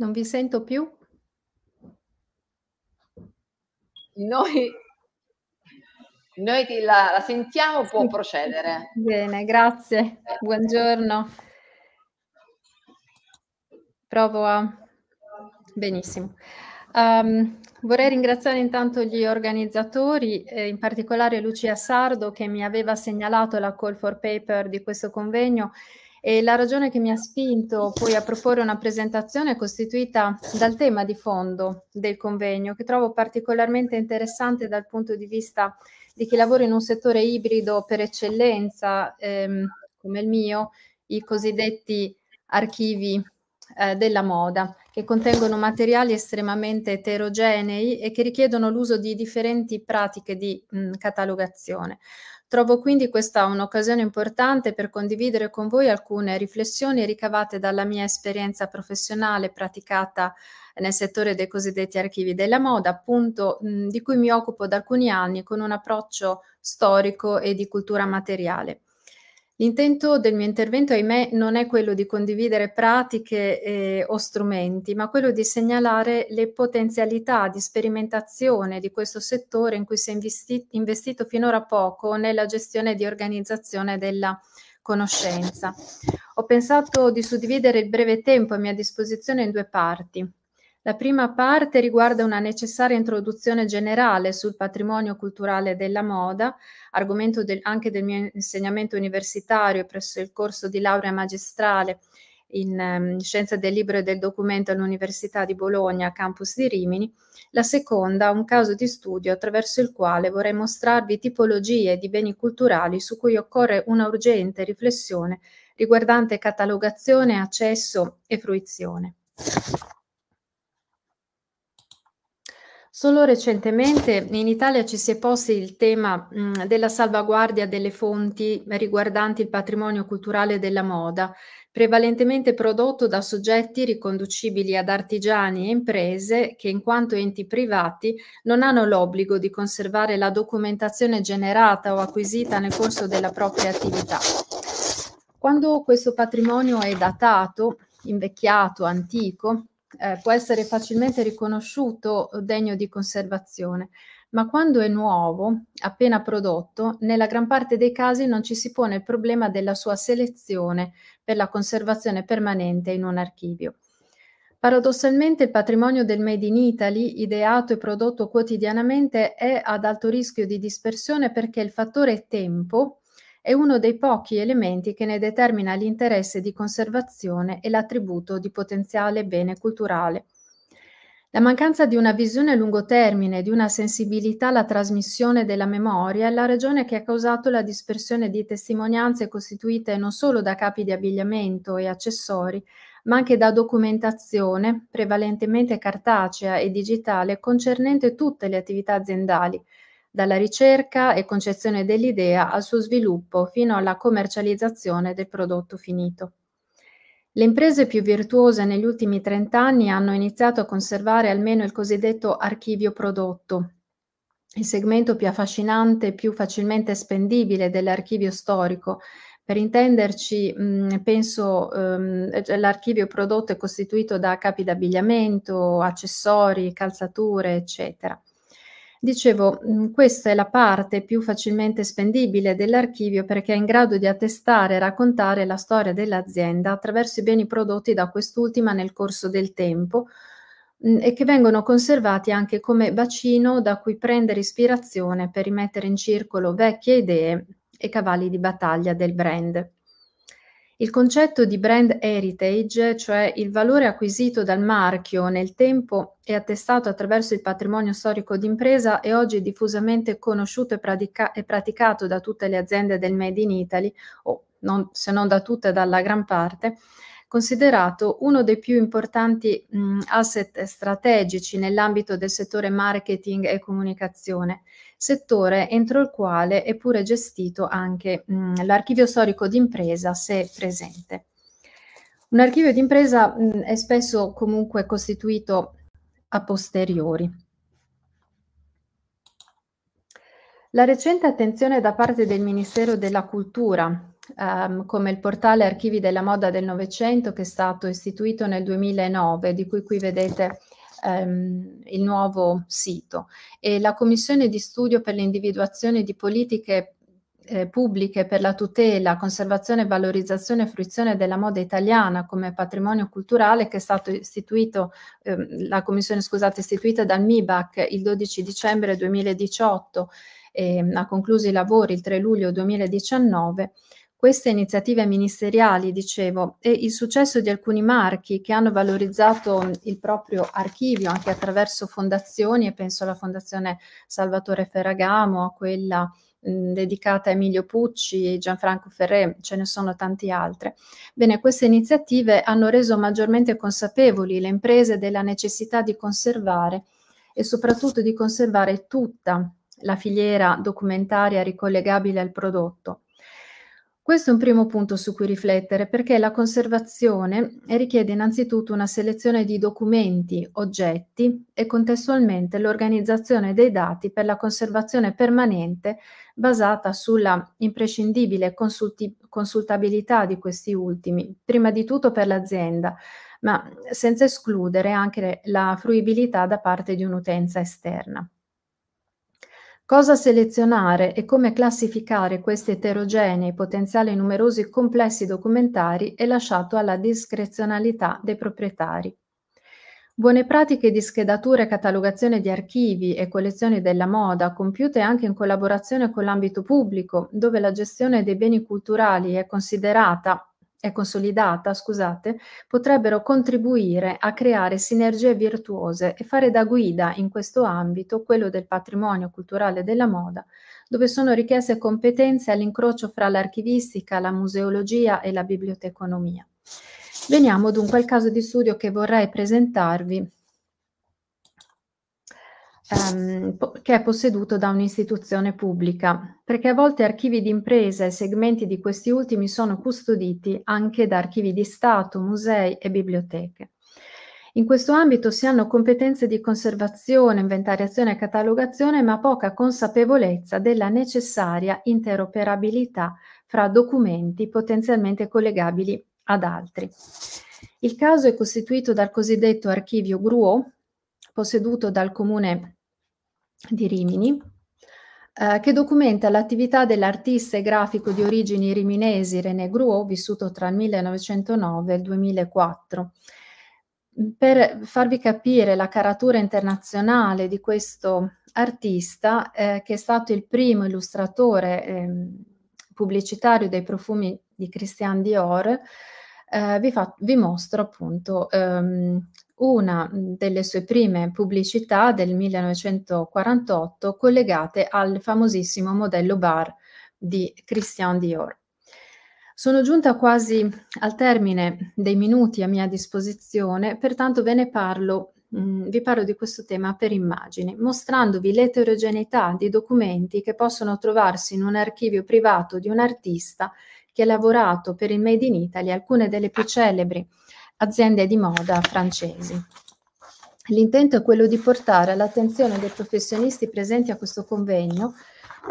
Non vi sento più? Noi, noi la, la, sentiamo, può procedere. Bene, grazie. Buongiorno. Provo a... Benissimo. Um, vorrei ringraziare intanto gli organizzatori, eh, in particolare Lucia Sardo che mi aveva segnalato la call for paper di questo convegno e la ragione che mi ha spinto poi a proporre una presentazione è costituita dal tema di fondo del convegno, che trovo particolarmente interessante dal punto di vista di chi lavora in un settore ibrido per eccellenza, ehm, come il mio, i cosiddetti archivi eh, della moda, che contengono materiali estremamente eterogenei e che richiedono l'uso di differenti pratiche di mh, catalogazione. Trovo quindi questa un'occasione importante per condividere con voi alcune riflessioni ricavate dalla mia esperienza professionale praticata nel settore dei cosiddetti archivi della moda, appunto mh, di cui mi occupo da alcuni anni con un approccio storico e di cultura materiale. L'intento del mio intervento, ahimè, non è quello di condividere pratiche eh, o strumenti, ma quello di segnalare le potenzialità di sperimentazione di questo settore in cui si è investi- investito finora poco nella gestione di organizzazione della conoscenza. Ho pensato di suddividere il breve tempo a mia disposizione in due parti. La prima parte riguarda una necessaria introduzione generale sul patrimonio culturale della moda, argomento del, anche del mio insegnamento universitario presso il corso di laurea magistrale in um, ehm, Scienza del Libro e del Documento all'Università di Bologna, campus di Rimini, la seconda un caso di studio attraverso il quale vorrei mostrarvi tipologie di beni culturali su cui occorre una urgente riflessione riguardante catalogazione, accesso e fruizione. Solo recentemente in Italia ci si è posti il tema mh, mm, della salvaguardia delle fonti riguardanti il patrimonio culturale della moda, prevalentemente prodotto da soggetti riconducibili ad artigiani e imprese che in quanto enti privati non hanno l'obbligo di conservare la documentazione generata o acquisita nel corso della propria attività. Quando questo patrimonio è datato, invecchiato, antico, eh, può essere facilmente riconosciuto eh, degno di conservazione, ma quando è nuovo, appena prodotto, nella gran parte dei casi non ci si pone il problema della sua selezione per la conservazione permanente in un archivio. Paradossalmente il patrimonio del Made in Italy, ideato e prodotto quotidianamente, è ad alto rischio di dispersione perché il fattore tempo è uno dei pochi elementi che ne determina l'interesse di conservazione e l'attributo di potenziale bene culturale. La mancanza di una visione a lungo termine e di una sensibilità alla trasmissione della memoria è la ragione che ha causato la dispersione di testimonianze costituite non solo da capi di abbigliamento e accessori, ma anche da documentazione, prevalentemente cartacea e digitale, concernente tutte le attività aziendali, dalla ricerca e concezione dell'idea al suo sviluppo fino alla commercializzazione del prodotto finito. Le imprese più virtuose negli ultimi 30 anni hanno iniziato a conservare almeno il cosiddetto archivio prodotto, il segmento più affascinante e più facilmente spendibile dell'archivio storico. Per intenderci, penso ehm, che cioè l'archivio prodotto è costituito da capi d'abbigliamento, accessori, calzature, eccetera. Dicevo, mm, questa è la parte più facilmente spendibile dell'archivio perché è in grado di attestare e raccontare la storia dell'azienda attraverso i beni prodotti da quest'ultima nel corso del tempo mm, e che vengono conservati anche come bacino da cui prendere ispirazione per rimettere in circolo vecchie idee e cavalli di battaglia del brand. Il concetto di brand heritage, cioè il valore acquisito dal marchio nel tempo e attestato attraverso il patrimonio storico d'impresa, è oggi diffusamente conosciuto e, pratica- e praticato da tutte le aziende del Made in Italy, o non, se non da tutte, dalla gran parte, considerato uno dei più importanti mh, mm, asset strategici nell'ambito del settore marketing e comunicazione, settore entro il quale è pure gestito anche mh, mm, l'archivio storico d'impresa, se presente. Un archivio d'impresa mh, mm, è spesso comunque costituito a posteriori. La recente attenzione da parte del Ministero della Cultura ehm, come il portale Archivi della Moda del Novecento che è stato istituito nel 2009, di cui qui vedete ehm, il nuovo sito, e la Commissione di studio per l'individuazione di politiche eh, pubbliche per la tutela, conservazione, valorizzazione e fruizione della moda italiana come patrimonio culturale che è stato istituito, ehm, la commissione scusate, istituita dal MIBAC il 12 dicembre 2018 e ehm, ha concluso i lavori il 3 luglio 2019 queste iniziative ministeriali, dicevo, e il successo di alcuni marchi che hanno valorizzato mm, il proprio archivio anche attraverso fondazioni, e penso alla Fondazione Salvatore Ferragamo, a quella mh, mm, dedicata a Emilio Pucci, Gianfranco Ferré, ce ne sono tante altre. Bene, queste iniziative hanno reso maggiormente consapevoli le imprese della necessità di conservare e soprattutto di conservare tutta la filiera documentaria ricollegabile al prodotto questo è un primo punto su cui riflettere perché la conservazione richiede innanzitutto una selezione di documenti, oggetti e contestualmente l'organizzazione dei dati per la conservazione permanente basata sulla imprescindibile consulti- consultabilità di questi ultimi, prima di tutto per l'azienda, ma senza escludere anche la fruibilità da parte di un'utenza esterna. Cosa selezionare e come classificare questi eterogenei potenziali numerosi complessi documentari è lasciato alla discrezionalità dei proprietari. Buone pratiche di schedatura e catalogazione di archivi e collezioni della moda, compiute anche in collaborazione con l'ambito pubblico, dove la gestione dei beni culturali è considerata è consolidata, scusate, potrebbero contribuire a creare sinergie virtuose e fare da guida in questo ambito quello del patrimonio culturale della moda, dove sono richieste competenze all'incrocio fra l'archivistica, la museologia e la biblioteconomia. Veniamo dunque al caso di studio che vorrei presentarvi ehm, che è posseduto da un'istituzione pubblica, perché a volte archivi di impresa e segmenti di questi ultimi sono custoditi anche da archivi di Stato, musei e biblioteche. In questo ambito si hanno competenze di conservazione, inventariazione e catalogazione, ma poca consapevolezza della necessaria interoperabilità fra documenti potenzialmente collegabili ad altri. Il caso è costituito dal cosiddetto archivio GRUO, posseduto dal comune di Rimini, eh, che documenta l'attività dell'artista e grafico di origini riminesi René Gruot, vissuto tra il 1909 e il 2004. Mm, per farvi capire la caratura internazionale di questo artista, eh, che è stato il primo illustratore eh, pubblicitario dei profumi di Christian Dior, eh, vi, fa, vi, mostro appunto ehm, una delle sue prime pubblicità del 1948 collegate al famosissimo modello bar di Christian Dior. Sono giunta quasi al termine dei minuti a mia disposizione, pertanto ve ne parlo, mh, mm, vi parlo di questo tema per immagini, mostrandovi l'eterogeneità di documenti che possono trovarsi in un archivio privato di un artista che ha lavorato per il Made in Italy alcune delle più celebri aziende di moda francesi. L'intento è quello di portare all'attenzione dei professionisti presenti a questo convegno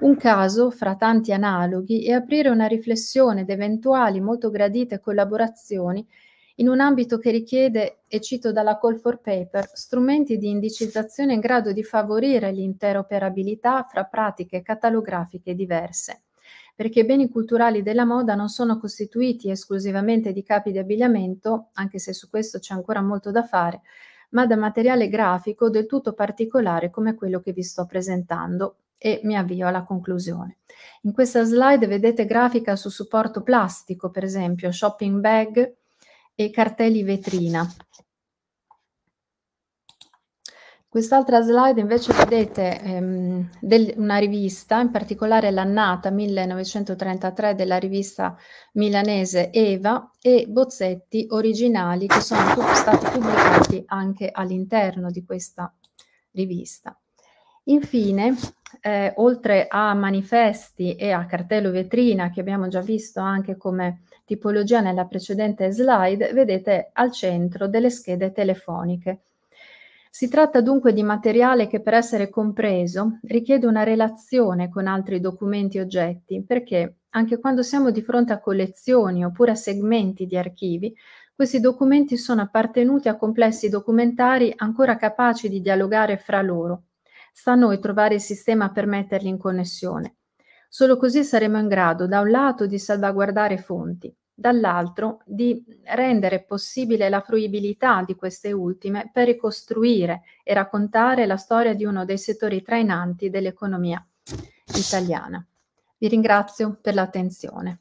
un caso fra tanti analoghi e aprire una riflessione ed eventuali molto gradite collaborazioni in un ambito che richiede, e cito dalla Call for Paper, strumenti di indicizzazione in grado di favorire l'interoperabilità fra pratiche catalografiche diverse perché i beni culturali della moda non sono costituiti esclusivamente di capi di abbigliamento, anche se su questo c'è ancora molto da fare, ma da materiale grafico del tutto particolare come quello che vi sto presentando e mi avvio alla conclusione. In questa slide vedete grafica su supporto plastico, per esempio shopping bag e cartelli vetrina. Quest'altra slide invece vedete ehm, del, una rivista, in particolare l'annata 1933 della rivista milanese Eva e bozzetti originali che sono stati pubblicati anche all'interno di questa rivista. Infine, eh, oltre a manifesti e a cartello vetrina che abbiamo già visto anche come tipologia nella precedente slide, vedete al centro delle schede telefoniche si tratta dunque di materiale che per essere compreso richiede una relazione con altri documenti e oggetti, perché anche quando siamo di fronte a collezioni oppure a segmenti di archivi, questi documenti sono appartenuti a complessi documentari ancora capaci di dialogare fra loro. Sta a noi trovare il sistema per metterli in connessione. Solo così saremo in grado, da un lato, di salvaguardare fonti dall'altro di rendere possibile la fruibilità di queste ultime per ricostruire e raccontare la storia di uno dei settori trainanti dell'economia italiana. Vi ringrazio per l'attenzione.